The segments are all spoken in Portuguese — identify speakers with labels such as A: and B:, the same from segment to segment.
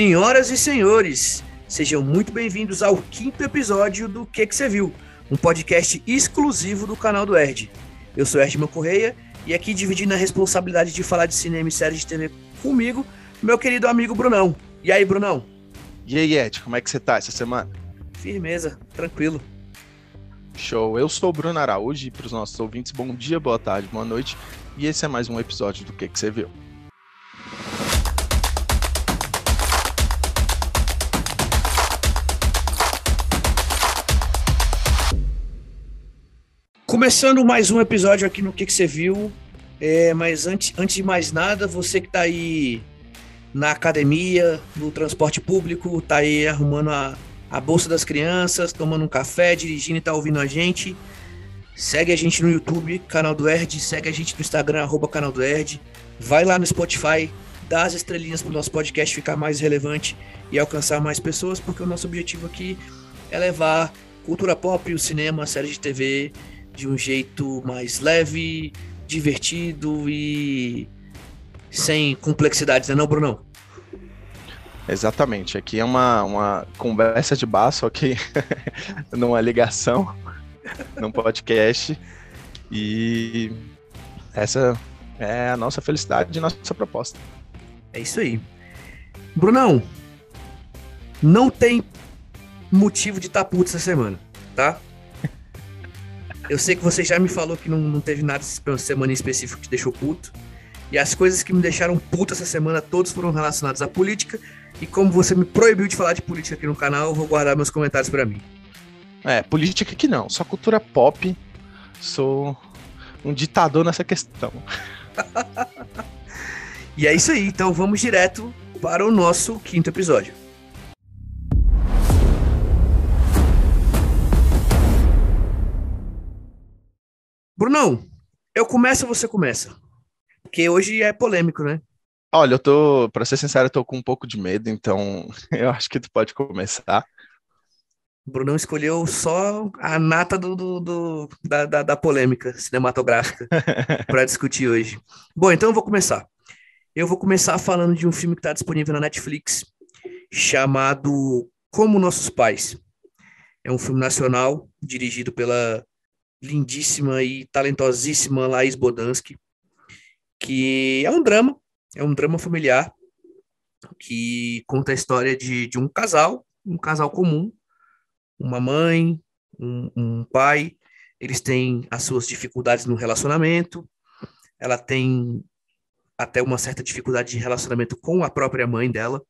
A: Senhoras e senhores, sejam muito bem-vindos ao quinto episódio do Que Que Você Viu, um podcast exclusivo do canal do Erd. Eu sou Erdman Correia e aqui dividindo a responsabilidade de falar de cinema e séries de TV comigo, meu querido amigo Brunão. E aí, Brunão? E aí, Ed, como é que você tá essa semana? Firmeza, tranquilo. Show,
B: eu sou o Bruno Araújo e para os nossos ouvintes, bom dia, boa tarde, boa noite. E esse é mais um episódio do Que Que Você Viu.
A: Começando mais um episódio aqui no Que, que Você Viu. É, mas antes, antes de mais nada, você que está aí na academia, no transporte público, está aí arrumando a, a bolsa das crianças, tomando um café, dirigindo e está ouvindo a gente. Segue a gente no YouTube, canal do Erd, segue a gente no Instagram, arroba canal do Erd. Vai lá no Spotify, dá as estrelinhas para o nosso podcast ficar mais relevante e alcançar mais pessoas, porque o nosso objetivo aqui é levar cultura pop, o cinema, a série de TV de um jeito mais leve, divertido e sem complexidades, né não, Brunão?
B: Exatamente, aqui é uma, uma conversa de bar, só que numa ligação, num podcast. E essa é a nossa
A: felicidade e nossa proposta. É isso aí. Brunão, não tem motivo de estar tá puto essa semana, tá? Eu sei que você já me falou que não, não teve nada essa semana em específico que te deixou puto. E as coisas que me deixaram puto essa semana, todos foram relacionados à política. E como você me proibiu de falar de política aqui no canal, eu vou guardar meus comentários para mim. É, política que não, só cultura pop. Sou um ditador nessa questão. e é isso aí, então vamos direto para o nosso quinto episódio. Brunão, eu começo ou você começa? Porque hoje é polêmico, né?
B: Olha, eu tô, pra ser sincero, eu tô com um pouco de medo, então eu acho que
A: tu pode começar. Brunão escolheu só a nata do, do, do da, da, da, polêmica cinematográfica para discutir hoje. Bom, então eu vou começar. Eu vou começar falando de um filme que está disponível na Netflix, chamado Como Nossos Pais. É um filme nacional dirigido pela lindíssima e talentosíssima Laís Bodansky, que é um drama, é um drama familiar que conta a história de, de um casal, um casal comum, uma mãe, um, um pai, eles têm as suas dificuldades no relacionamento, ela tem até uma certa dificuldade de relacionamento com a própria mãe dela,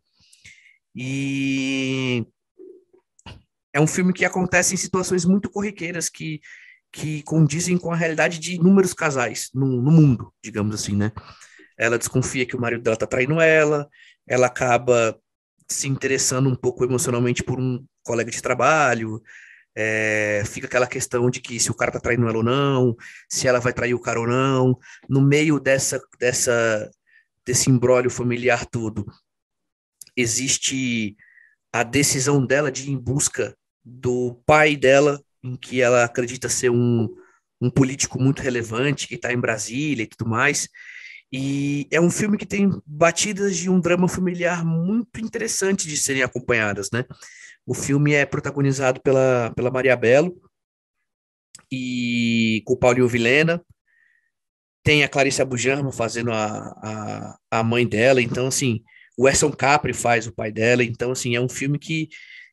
A: e é um filme que acontece em situações muito corriqueiras que que condizem com a realidade de inúmeros casais no, no mundo, digamos assim, né? Ela desconfia que o marido dela tá traindo ela, ela acaba se interessando um pouco emocionalmente por um colega de trabalho, é, fica aquela questão de que se o cara tá traindo ela ou não, se ela vai trair o cara ou não. No meio dessa, dessa desse embrólio familiar todo, existe a decisão dela de ir em busca do pai dela em que ela acredita ser um, um político muito relevante, que está em Brasília e tudo mais. E é um filme que tem batidas de um drama familiar muito interessante de serem acompanhadas, né? O filme é protagonizado pela, pela Maria Belo e com o Paulinho Vilena. Tem a Clarice Abujanma fazendo a, a, a mãe dela. Então, assim, o Edson Capri faz o pai dela. Então, assim, é um filme que,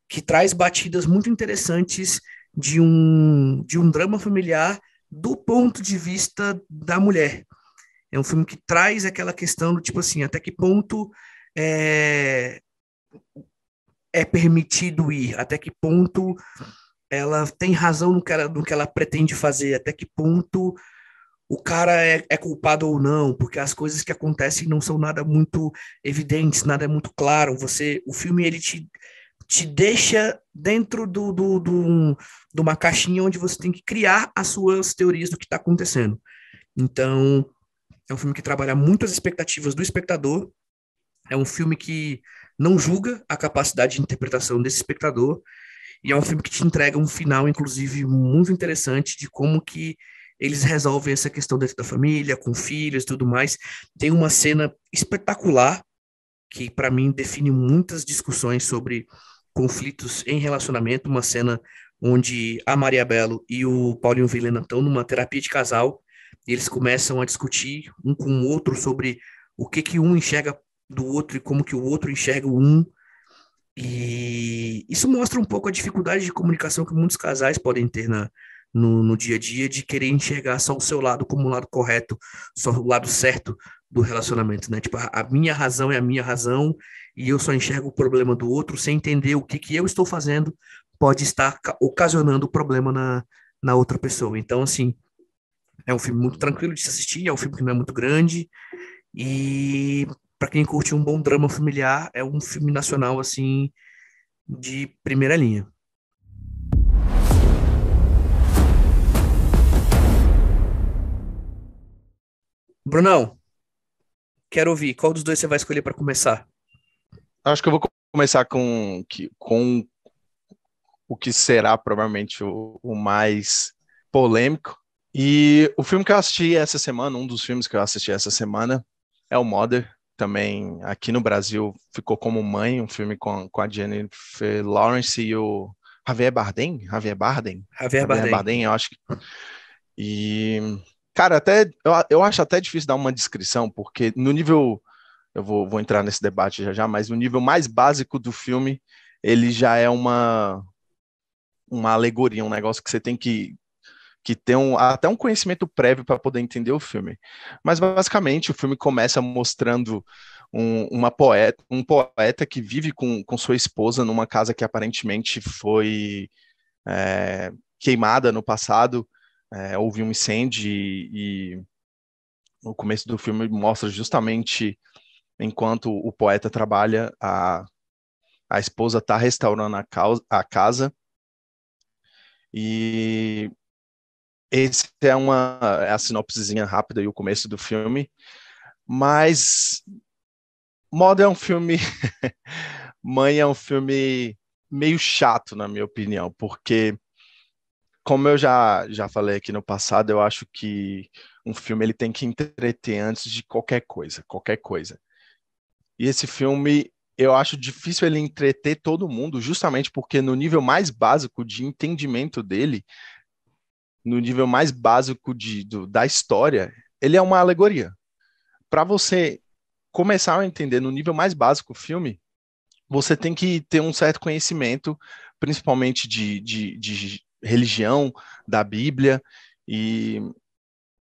A: que traz batidas muito interessantes de um, de um drama familiar do ponto de vista da mulher. É um filme que traz aquela questão do tipo assim, até que ponto é, é permitido ir, até que ponto ela tem razão no que ela, no que ela pretende fazer, até que ponto o cara é, é, culpado ou não, porque as coisas que acontecem não são nada muito evidentes, nada muito claro. Você, o filme ele te, te deixa dentro do, do, do, de uma caixinha onde você tem que criar as suas teorias do que está acontecendo. Então, é um filme que trabalha muito as expectativas do espectador, é um filme que não julga a capacidade de interpretação desse espectador, e é um filme que te entrega um final, inclusive, muito interessante de como que eles resolvem essa questão dentro da família, com filhos e tudo mais. Tem uma cena espetacular que, para mim, define muitas discussões sobre conflitos em relacionamento, uma cena onde a Maria Belo e o Paulinho Vilhena estão numa terapia de casal, e eles começam a discutir um com o outro sobre o que que um enxerga do outro e como que o outro enxerga o um. E isso mostra um pouco a dificuldade de comunicação que muitos casais podem ter na, no, no dia a dia, de querer enxergar só o seu lado como o lado correto, só o lado certo, do relacionamento, né? Tipo, a, minha razão é a minha razão e eu só enxergo o problema do outro sem entender o que, que eu estou fazendo pode estar ocasionando o problema na, na outra pessoa. Então, assim, é um filme muito tranquilo de se assistir, é um filme que não é muito grande e para quem curte um bom drama familiar, é um filme nacional, assim, de primeira linha. Brunão, Quero ouvir. Qual dos dois você vai escolher para começar? Acho que eu vou começar com,
B: com o que será provavelmente o, o mais polêmico. E o filme que eu assisti essa semana, um dos filmes que eu assisti essa semana, é o Mother. Também aqui no Brasil ficou como Mãe, um filme com, com a Jennifer Lawrence e o Javier Bardem. Javier Bardem? Javier, Javier Bardem. Bardem, eu acho que. E Cara, até eu, eu acho até difícil dar uma descrição, porque no nível. Eu vou, vou entrar nesse debate já já, mas no nível mais básico do filme, ele já é uma. Uma alegoria, um negócio que você tem que que tem um, até um conhecimento prévio para poder entender o filme. Mas basicamente o filme começa mostrando um, uma poeta, um poeta que vive com, com sua esposa numa casa que aparentemente foi é, queimada no passado é, houve um incêndio e, e no começo do filme mostra justamente enquanto o poeta trabalha, a, a esposa está restaurando a, causa, a casa. E esse é uma é a sinopsezinha rápida e o começo do filme, mas Moda é um filme Mãe é um filme meio chato na minha opinião, porque como eu já, já falei aqui no passado, eu acho que um filme ele tem que entreter antes de qualquer coisa, qualquer coisa. E esse filme, eu acho difícil ele entreter todo mundo, justamente porque no nível mais básico de entendimento dele, no nível mais básico de, do, da história, ele é uma alegoria. Para você começar a entender no nível mais básico o filme, você tem que ter um certo conhecimento, principalmente de, de, de religião, da Bíblia, e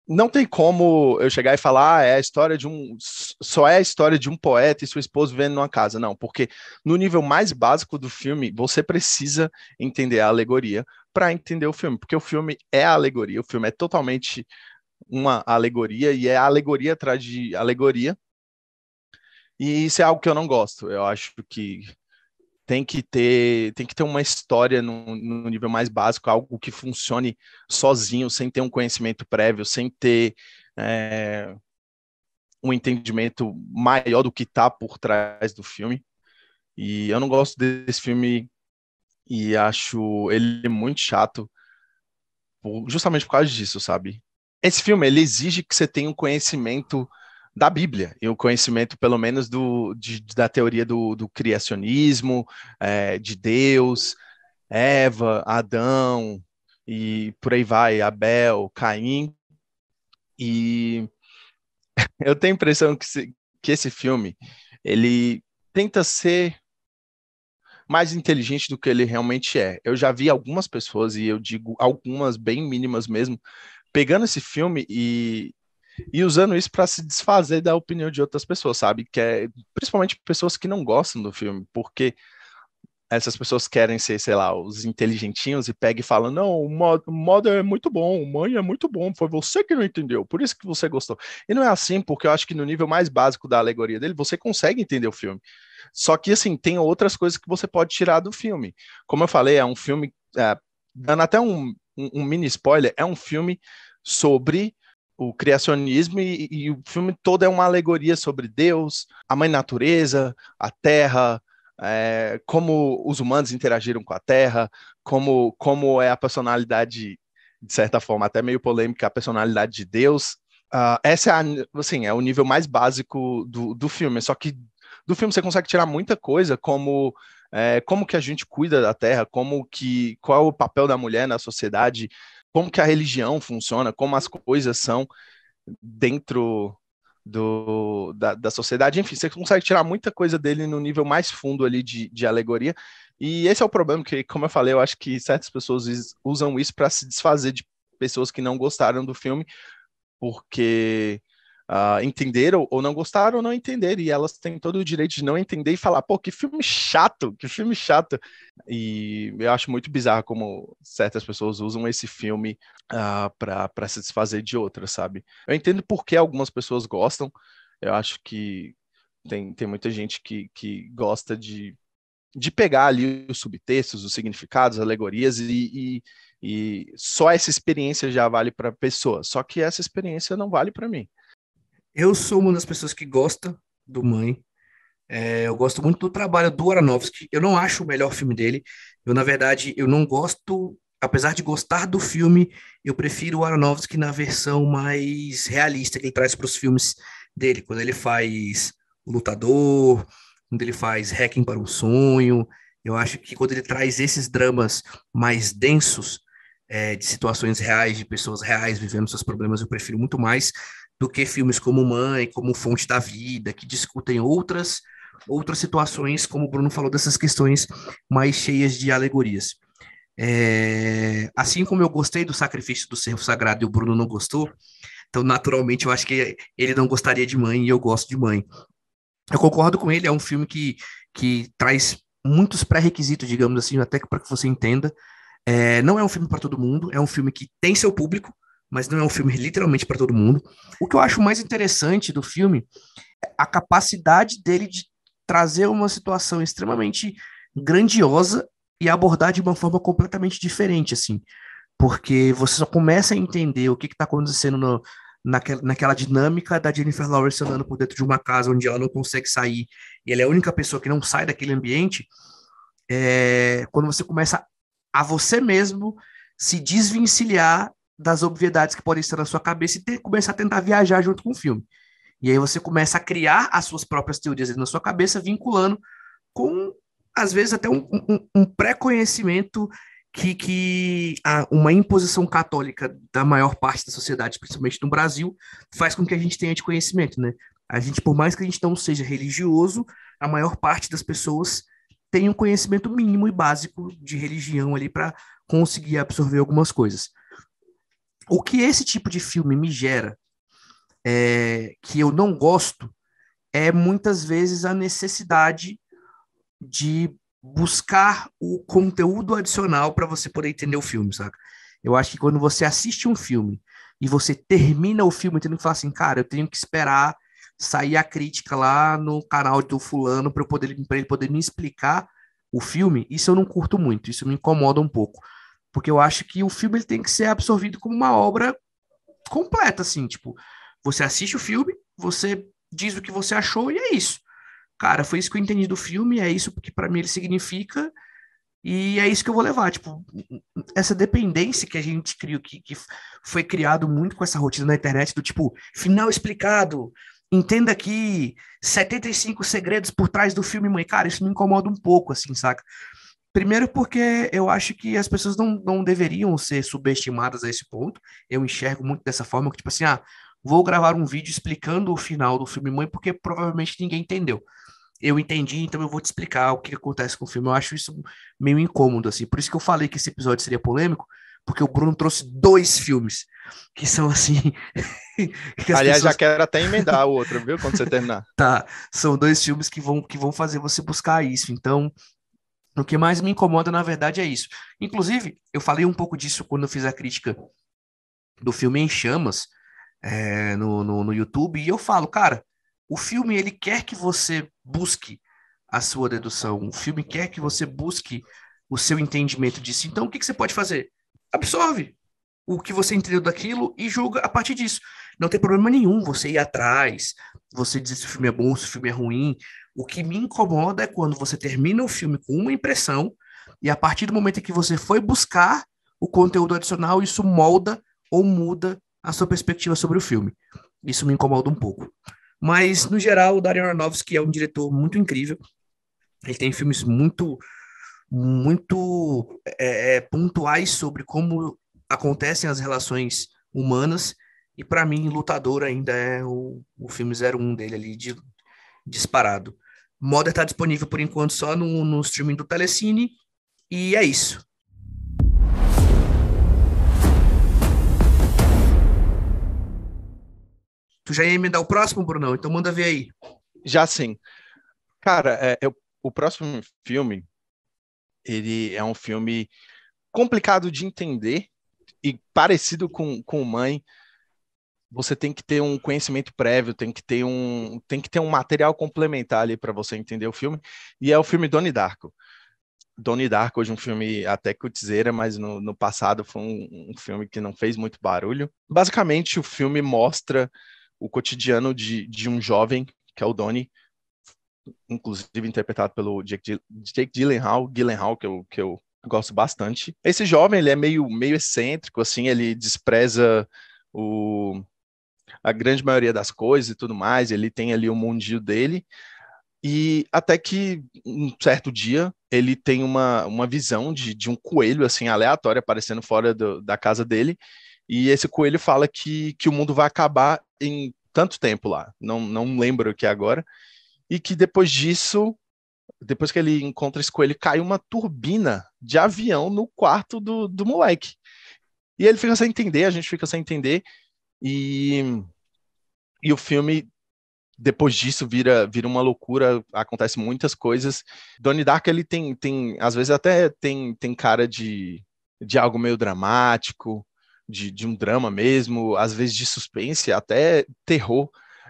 B: não tem como eu chegar e falar ah, é a história de um só é a história de um poeta e sua esposa vivendo numa casa não porque no nível mais básico do filme você precisa entender a alegoria para entender o filme porque o filme é a alegoria o filme é totalmente uma alegoria e é alegoria atrás de alegoria e isso é algo que eu não gosto eu acho que tem que ter tem que ter uma história no, no, nível mais básico, algo que funcione sozinho, sem ter um conhecimento prévio, sem ter é, um entendimento maior do que está por trás do filme. E eu não gosto desse filme e acho ele muito chato, justamente por causa disso, sabe? Esse filme ele exige que você tenha um conhecimento da Bíblia e o conhecimento, pelo menos, do, de, da teoria do, do criacionismo, é, de Deus, Eva, Adão e por aí vai, Abel, Caim. E eu tenho a impressão que, se, que esse filme ele tenta ser mais inteligente do que ele realmente é. Eu já vi algumas pessoas, e eu digo algumas bem mínimas mesmo, pegando esse filme e e usando isso para se desfazer da opinião de outras pessoas, sabe? Que é, principalmente pessoas que não gostam do filme, porque essas pessoas querem ser, sei lá, os inteligentinhos e pega e fala: não, o Mother é muito bom, o Mãe é muito bom, foi você que não entendeu, por isso que você gostou. E não é assim, porque eu acho que no nível mais básico da alegoria dele, você consegue entender o filme. Só que, assim, tem outras coisas que você pode tirar do filme. Como eu falei, é um filme, é, dando até um, um, um mini spoiler, é um filme sobre o criacionismo e, e, o filme todo é uma alegoria sobre Deus, a mãe natureza, a terra, é, como os humanos interagiram com a terra, como, como é a personalidade, de certa forma, até meio polêmica, a personalidade de Deus. Uh, essa é, a, assim, é o nível mais básico do, do filme, só que do filme você consegue tirar muita coisa, como é, como que a gente cuida da terra, como que qual é o papel da mulher na sociedade, como que a religião funciona, como as coisas são dentro do, da, da sociedade. Enfim, você consegue tirar muita coisa dele no nível mais fundo ali de, de alegoria. E esse é o problema, que, como eu falei, eu acho que certas pessoas usam isso para se desfazer de pessoas que não gostaram do filme, porque uh, entenderam ou não gostaram ou não entenderam, e elas têm todo o direito de não entender e falar, pô, que filme chato, que filme chato. E eu acho muito bizarro como certas pessoas usam esse filme uh, ah, para se desfazer de outras, sabe? Eu entendo por que algumas pessoas gostam, eu acho que tem, tem muita gente que, que gosta de, de pegar ali os subtextos, os significados, alegorias e, e e só essa experiência
A: já vale para a pessoa. Só que essa experiência não vale para mim. Eu sou uma das pessoas que gosta do Mãe. É, eu gosto muito do trabalho do Aronofsky. Eu não acho o melhor filme dele. Eu, na verdade, eu não gosto... Apesar de gostar do filme, eu prefiro o Aronofsky na versão mais realista que ele traz para os filmes dele. Quando ele faz O Lutador, quando ele faz Hacking para um Sonho. Eu acho que quando ele traz esses dramas mais densos, é, de situações reais, de pessoas reais vivendo seus problemas, eu prefiro muito mais do que filmes como Mãe, como Fonte da Vida, que discutem outras outras situações, como o Bruno falou, dessas questões mais cheias de alegorias. É, assim como eu gostei do sacrifício do servo sagrado e o Bruno não gostou, então naturalmente eu acho que ele não gostaria de mãe e eu gosto de mãe. Eu concordo com ele, é um filme que, que traz muitos pré-requisitos, digamos assim, até para que você entenda. É, não é um filme para todo mundo, é um filme que tem seu público, mas não é um filme literalmente para todo mundo. O que eu acho mais interessante do filme é a capacidade dele de trazer uma situação extremamente grandiosa e abordar de uma forma completamente diferente, assim. Porque você só começa a entender o que está acontecendo no, naquela, naquela dinâmica da Jennifer Lawrence andando por dentro de uma casa onde ela não consegue sair e ela é a única pessoa que não sai daquele ambiente, é, quando você começa a você mesmo se desvencilhar das obviedades que podem estar na sua cabeça e ter, começar a tentar viajar junto com o filme. E aí você começa a criar as suas próprias teorias na sua cabeça, vinculando com, às vezes, até um, um, um pré-conhecimento que, que a, uma imposição católica da maior parte da sociedade, principalmente no Brasil, faz com que a gente tenha de conhecimento, né? A gente, por mais que a gente não seja religioso, a maior parte das pessoas tem um conhecimento mínimo e básico de religião ali para conseguir absorver algumas coisas. O que esse tipo de filme me gera, é, que eu não gosto, é muitas vezes a necessidade de buscar o conteúdo adicional para você poder entender o filme, saca? Eu acho que quando você assiste um filme e você termina o filme tendo que falar assim, cara, eu tenho que esperar sair a crítica lá no canal do fulano para eu poder para ele poder me explicar o filme, isso eu não curto muito, isso me incomoda um pouco. Porque eu acho que o filme ele tem que ser absorvido como uma obra completa, assim, tipo, você assiste o filme, você diz o que você achou e é isso. Cara, foi isso que eu entendi do filme, é isso que para mim ele significa e é isso que eu vou levar. Tipo, essa dependência que a gente criou, que, que foi criado muito com essa rotina na internet do tipo, final explicado, entenda que 75 segredos por trás do filme, mãe. Cara, isso me incomoda um pouco, assim, saca? Primeiro, porque eu acho que as pessoas não, não deveriam ser subestimadas a esse ponto. Eu enxergo muito dessa forma, que tipo assim, ah, vou gravar um vídeo explicando o final do filme Mãe, porque provavelmente ninguém entendeu. Eu entendi, então eu vou te explicar o que acontece com o filme. Eu acho isso meio incômodo, assim. Por isso que eu falei que esse episódio seria polêmico, porque o Bruno trouxe dois filmes que são assim. que Aliás, pessoas... já
B: quero até emendar o outro, viu? Quando você terminar.
A: tá. São dois filmes que vão, que vão fazer você buscar isso. Então, o que mais me incomoda, na verdade, é isso. Inclusive, eu falei um pouco disso quando eu fiz a crítica do filme Em Chamas é, no, no, no YouTube, e eu falo, cara, o filme ele quer que você busque a sua dedução, o filme quer que você busque o seu entendimento disso. Então, o que, que você pode fazer? Absorve o que você entendeu daquilo e julga a partir disso. Não tem problema nenhum você ir atrás, você dizer se o filme é bom, se o filme é ruim, o que me incomoda é quando você termina o filme com uma impressão e a partir do momento em que você foi buscar o conteúdo adicional, isso molda ou muda a sua perspectiva sobre o filme. Isso me incomoda um pouco. Mas, no geral, o Darren Aronofsky é um diretor muito incrível. Ele tem filmes muito, muito é, é pontuais sobre como acontecem as relações humanas. E, para mim, Lutador ainda é o, o filme 01 dele ali, de, disparado. Moda está disponível por enquanto só no, no streaming do Telecine. E é isso. Tu já ia me dar o próximo, Brunão? Então manda ver aí.
B: Já sim. Cara, é, eu, o próximo filme, ele é um filme complicado de entender e parecido com, com Mãe, você tem que ter um conhecimento prévio, tem que ter um, tem que ter um material complementar ali para você entender o filme. E é o filme Donnie Darko. Donnie Darko, hoje um filme até cutiseira, mas no, no passado foi um, um, filme que não fez muito barulho. Basicamente, o filme mostra o cotidiano de, de um jovem, que é o Donnie, inclusive interpretado pelo Jake, Jake Gyllenhaal, Gyllenhaal que, eu, que eu gosto bastante. Esse jovem, ele é meio, meio excêntrico, assim, ele despreza o, a grande maioria das coisas e tudo mais, ele tem ali o mundinho dele. E até que um certo dia ele tem uma, uma visão de, de um coelho assim aleatório aparecendo fora do, da casa dele. E esse coelho fala que, que o mundo vai acabar em tanto tempo lá, não, não lembro o que é agora. E que depois disso, depois que ele encontra esse coelho, cai uma turbina de avião no quarto do, do moleque. E ele fica sem entender, a gente fica sem entender. E, e o filme, depois disso, vira, vira uma loucura, acontece muitas coisas. Donnie Dark ele tem, tem às vezes até tem, tem cara de, de algo meio dramático, de, de um drama mesmo, às vezes de suspense, até terror.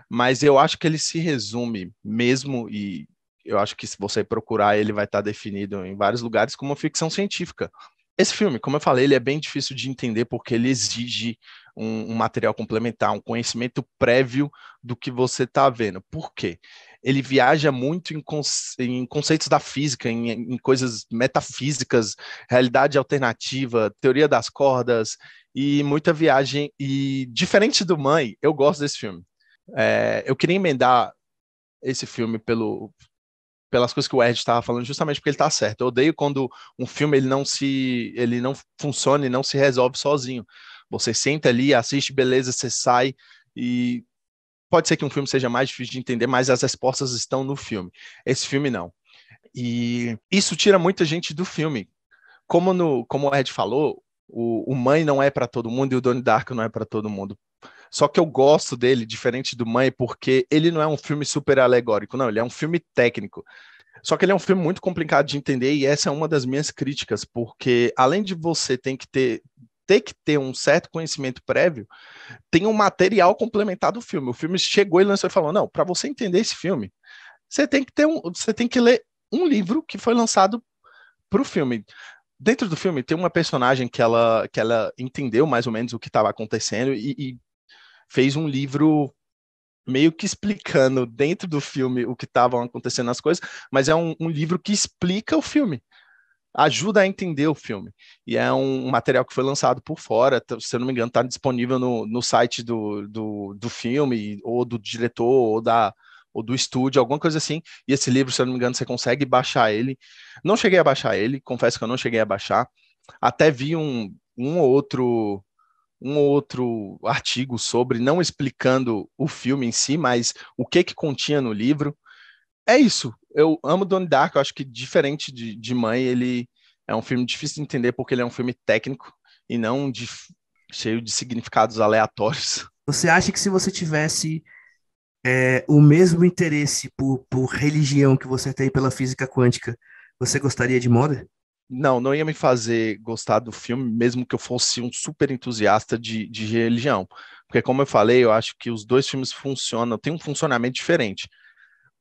B: Mas eu acho que ele se resume mesmo, e eu acho que se você procurar, ele vai estar definido em vários lugares como ficção científica. Esse filme, como eu falei, ele é bem difícil de entender porque ele exige um, um material complementar, um conhecimento prévio do que você está vendo. Por quê? ele viaja muito em, conce em conceitos da física, em, em, coisas metafísicas, realidade alternativa, teoria das cordas e muita viagem. E diferente do Mãe, eu gosto desse filme. É, eu queria emendar esse filme pelo, pelas coisas que o Ed estava falando, justamente porque ele está certo. Eu odeio quando um filme ele não se, ele não funciona e não se resolve sozinho. Você senta ali, assiste, beleza, você sai e pode ser que um filme seja mais difícil de entender, mas as respostas estão no filme. Esse filme não. E isso tira muita gente do filme. Como, no, como o Ed falou, o, o Mãe não é para todo mundo e o Donnie Dark não é para todo mundo. Só que eu gosto dele, diferente do Mãe, porque ele não é um filme super alegórico, não, ele é um filme técnico. Só que ele é um filme muito complicado de entender e essa é uma das minhas críticas, porque além de você ter que ter ter que ter um certo conhecimento prévio, tem um material complementar do filme. O filme chegou e lançou e falou: não, para você entender esse filme, você tem que ter um, você tem que ler um livro que foi lançado para o filme. Dentro do filme tem uma personagem que ela, que ela entendeu mais ou menos o que estava acontecendo e, e fez um livro meio que explicando dentro do filme o que estavam acontecendo as coisas, mas é um, um livro que explica o filme ajuda a entender o filme. E é um material que foi lançado por fora, tá, se eu não me engano, está disponível no, no site do, do, do filme, ou do diretor, ou da, ou do estúdio, alguma coisa assim. E esse livro, se eu não me engano, você consegue baixar ele. Não cheguei a baixar ele, confesso que eu não cheguei a baixar. Até vi um, um ou outro um outro artigo sobre, não explicando o filme em si, mas o que que continha no livro. É isso eu amo Donnie Darko, eu acho que diferente de, de Mãe, ele é um filme difícil de entender porque ele é um filme técnico e não de, cheio de
A: significados
B: aleatórios.
A: Você acha que se você tivesse é, o mesmo interesse por, por religião que você tem pela física quântica, você gostaria de moda?
B: Não, não ia me fazer gostar do filme, mesmo que eu fosse um super entusiasta de, de religião. Porque, como eu falei, eu acho que os dois filmes funcionam, tem um funcionamento diferente.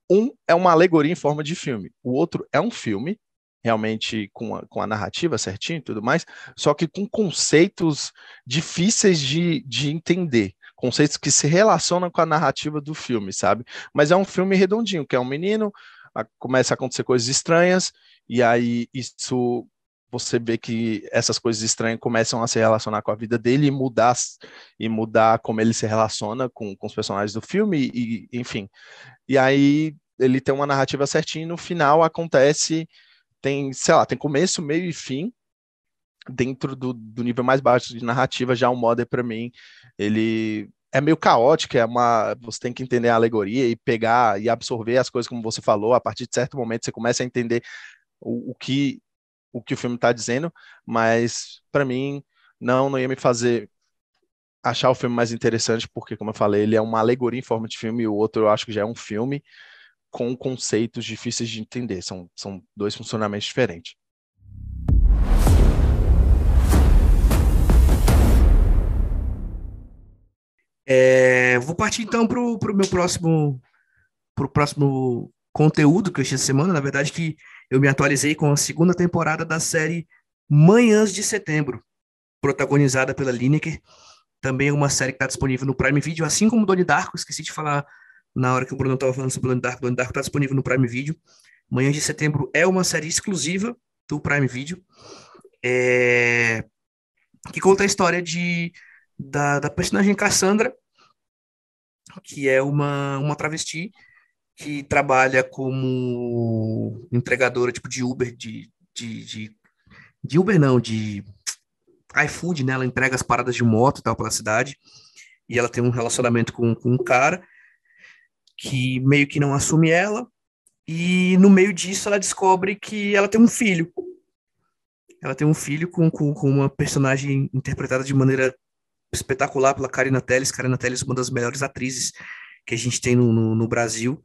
B: Um é uma alegoria em forma de filme, o outro é um filme, realmente com a, com a narrativa certinho e tudo mais, só que com conceitos difíceis de, de entender conceitos que se relacionam com a narrativa do filme, sabe? Mas é um filme redondinho, que é um menino, a, começa a acontecer coisas estranhas, e aí isso você vê que essas coisas estranhas começam a se relacionar com a vida dele e mudar e mudar como ele se relaciona com, com os personagens do filme e enfim e aí ele tem uma narrativa certinha e no final acontece tem sei lá tem começo meio e fim dentro do, do nível mais baixo de narrativa já o modder para mim ele é meio caótico, é uma, você tem que entender a alegoria e pegar e absorver as coisas como você falou, a partir de certo momento você começa a entender o, o que o que o filme está dizendo, mas para mim não, não ia me fazer achar o filme mais interessante, porque, como eu falei, ele é uma alegoria em forma de filme, e o outro eu acho que já é um filme com conceitos difíceis de entender. São, são dois funcionamentos diferentes.
A: É, vou partir então para o meu próximo, pro próximo conteúdo que eu essa semana, na verdade, que eu me atualizei com a segunda temporada da série Manhãs de Setembro, protagonizada pela Lineker. Também é uma série que está disponível no Prime Video, assim como Donnie Darko. Esqueci de falar na hora que o Bruno estava falando sobre Donnie Darko. Donnie Darko está disponível no Prime Video. Manhãs de Setembro é uma série exclusiva do Prime Video, é... que conta a história de, da, da personagem Cassandra, que é uma, uma travesti que trabalha como entregadora tipo de Uber, de, de, de, de Uber não, de iFood, né? Ela entrega as paradas de moto e tal pela cidade. E ela tem um relacionamento com, com um cara que meio que não assume ela. E no meio disso ela descobre que ela tem um filho. Ela tem um filho com, com, com uma personagem interpretada de maneira espetacular pela Karina Telles. Karina Telles é uma das melhores atrizes que a gente tem no, no, no Brasil.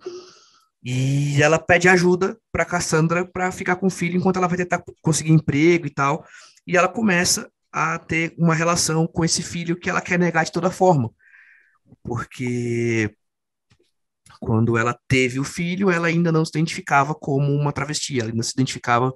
A: E ela pede ajuda para Cassandra para ficar com o filho enquanto ela vai tentar conseguir emprego e tal. E ela começa a ter uma relação com esse filho que ela quer negar de toda forma. Porque quando ela teve o filho, ela ainda não se identificava como uma travesti, ela ainda se identificava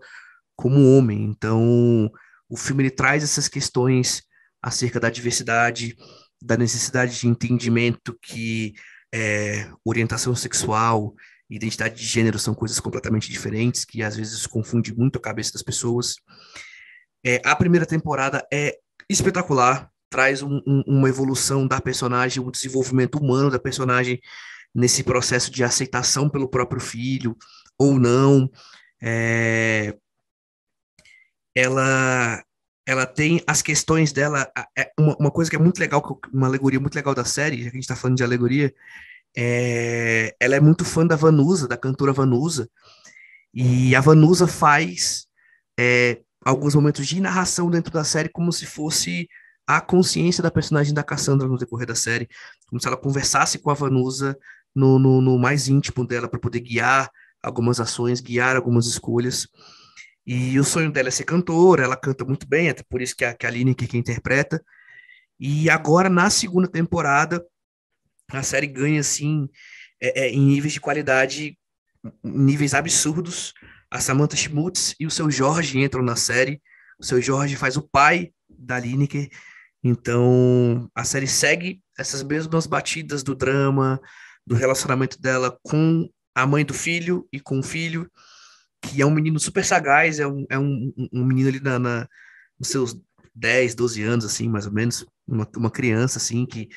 A: como homem. Então, o filme ele traz essas questões acerca da diversidade, da necessidade de entendimento que é, orientação sexual, identidade de gênero são coisas completamente diferentes, que às vezes confunde muito a cabeça das pessoas. É, a primeira temporada é espetacular, traz um, um, uma evolução da personagem, um desenvolvimento humano da personagem nesse processo de aceitação pelo próprio filho ou não. É... Ela ela tem as questões dela. É uma, uma, coisa que é muito legal, uma alegoria muito legal da série, já que a gente está falando de alegoria, é, ela é muito fã da Vanusa, da cantora Vanusa, e a Vanusa faz é, alguns momentos de narração dentro da série como se fosse a consciência da personagem da Cassandra no decorrer da série, como se ela conversasse com a Vanusa no, no, no mais íntimo dela para poder guiar algumas ações, guiar algumas escolhas. E o sonho dela é ser cantora, ela canta muito bem, até por isso que a, que a que interpreta. E agora, na segunda temporada, a série ganha, assim, é, é, em níveis de qualidade, níveis absurdos. A Samantha Schmutz e o seu Jorge entram na série. O seu Jorge faz o pai da Lineker. Então, a série segue essas mesmas batidas do drama, do relacionamento dela com a mãe do filho e com o filho, que é um menino super sagaz, é um, é um, um menino ali na, na, nos seus 10, 12 anos, assim, mais ou menos, uma, uma criança, assim, que,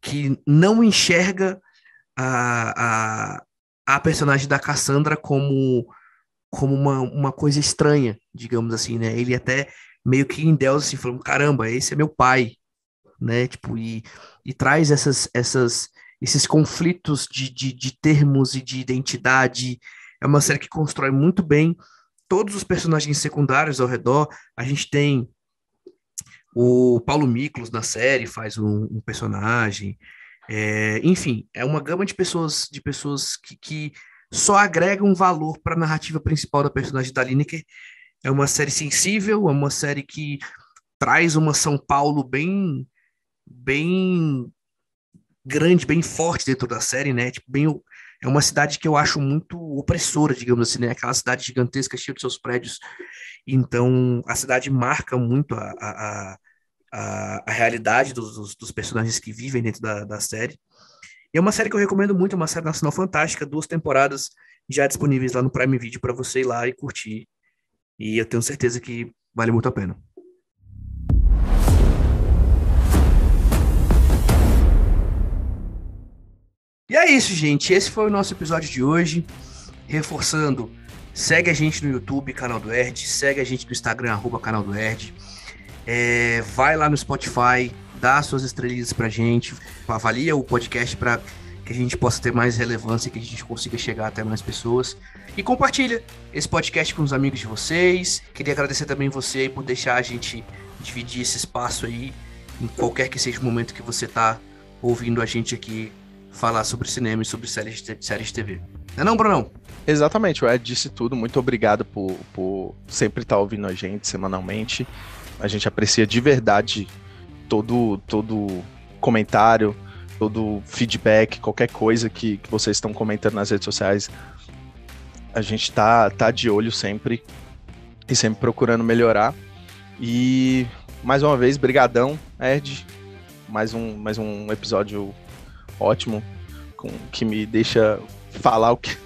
A: que não enxerga a, a, a personagem da Cassandra como, como uma, uma coisa estranha, digamos assim, né? Ele até meio que em Deus, assim, falando, caramba, esse é meu pai, né? Tipo, e, e traz essas, essas, esses conflitos de, de, de termos e de identidade, é uma série que constrói muito bem todos os personagens secundários ao redor. A gente tem o Paulo Miklos na série, faz um, um personagem. É, enfim, é uma gama de pessoas de pessoas que, que só agregam valor para a narrativa principal da personagem da Lineker. É uma série sensível, é uma série que traz uma São Paulo bem bem grande, bem forte dentro da série, né? Tipo, bem é uma cidade que eu acho muito opressora, digamos assim, né? Aquela cidade gigantesca, cheia de seus prédios. Então, a cidade marca muito a, a, a, a realidade dos, dos, personagens que vivem dentro da, da série. E é uma série que eu recomendo muito, é uma série nacional fantástica, duas temporadas já disponíveis lá no Prime Video para você ir lá e curtir. E eu tenho certeza que vale muito a pena. E é isso, gente. Esse foi o nosso episódio de hoje. Reforçando, segue a gente no YouTube, canal do Erd, segue a gente no Instagram, arroba canal do Erd. É, vai lá no Spotify, dá suas estrelinhas pra gente, avalia o podcast para que a gente possa ter mais relevância, que a gente consiga chegar até mais pessoas. E compartilha esse podcast com os amigos de vocês. Queria agradecer também você por deixar a gente dividir esse espaço aí, em qualquer que seja o momento que você tá ouvindo a gente aqui falar sobre cinema e sobre séries de, séries de TV.
B: Não é não, Brunão? Exatamente, o Ed disse tudo. Muito obrigado por, por sempre estar ouvindo a gente semanalmente. A gente aprecia de verdade todo, todo comentário, todo feedback, qualquer coisa que, que vocês estão comentando nas redes sociais. A gente tá, tá de olho sempre e sempre procurando melhorar. E mais uma vez, brigadão, Ed. Mais um, mais um episódio ótimo, com, que me deixa falar o que,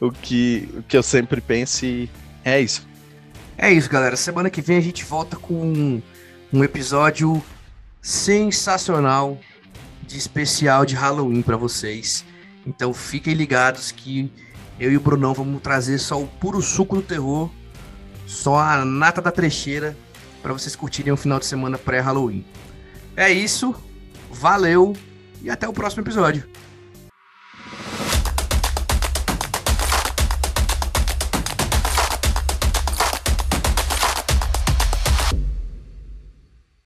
B: o que, o que eu sempre penso e é isso. É
A: isso, galera. Semana que vem a gente volta com um, um episódio sensacional de especial de Halloween para vocês. Então fiquem ligados que eu e o Brunão vamos trazer só o puro suco do terror, só a nata da trecheira para vocês curtirem o um final de semana pré-Halloween. É isso. Valeu e até o próximo episódio.